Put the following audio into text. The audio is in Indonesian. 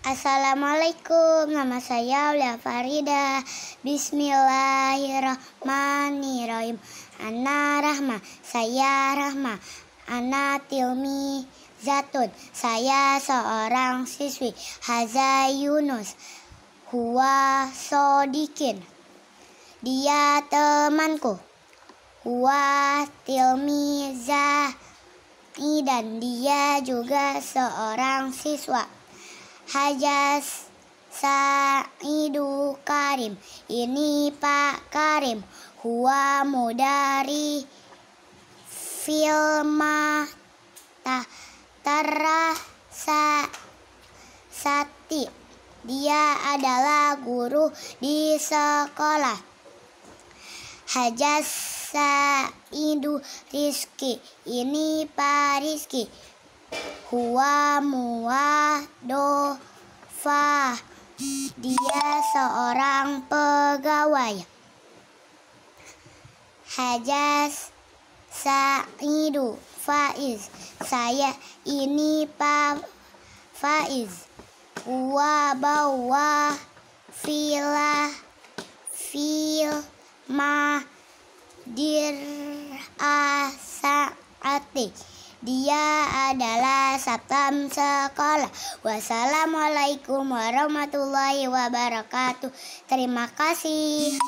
Assalamualaikum, nama saya Ulia Farida. Bismillahirrahmanirrahim. Ana Rahma, saya Rahma. Ana Tilmi Zatun, saya seorang siswi. Haza Yunus, Hua Sodikin. Dia temanku. Hua Tilmi Zatun dan dia juga seorang siswa. Hajas Sa'idu Karim Ini Pak Karim Huwa mudari Filma ta, Tara sa, Sati Dia adalah guru di sekolah Hajas Sa'idu Rizki Ini Pak Rizki Huwa muwa do fa. Dia seorang pegawai. Hajas Sa'idu Faiz. Saya ini Pak Faiz. Wa bawa fila fil ma dir asa'ati. Dia adalah Sabtam Sekolah. Wassalamualaikum warahmatullahi wabarakatuh. Terima kasih.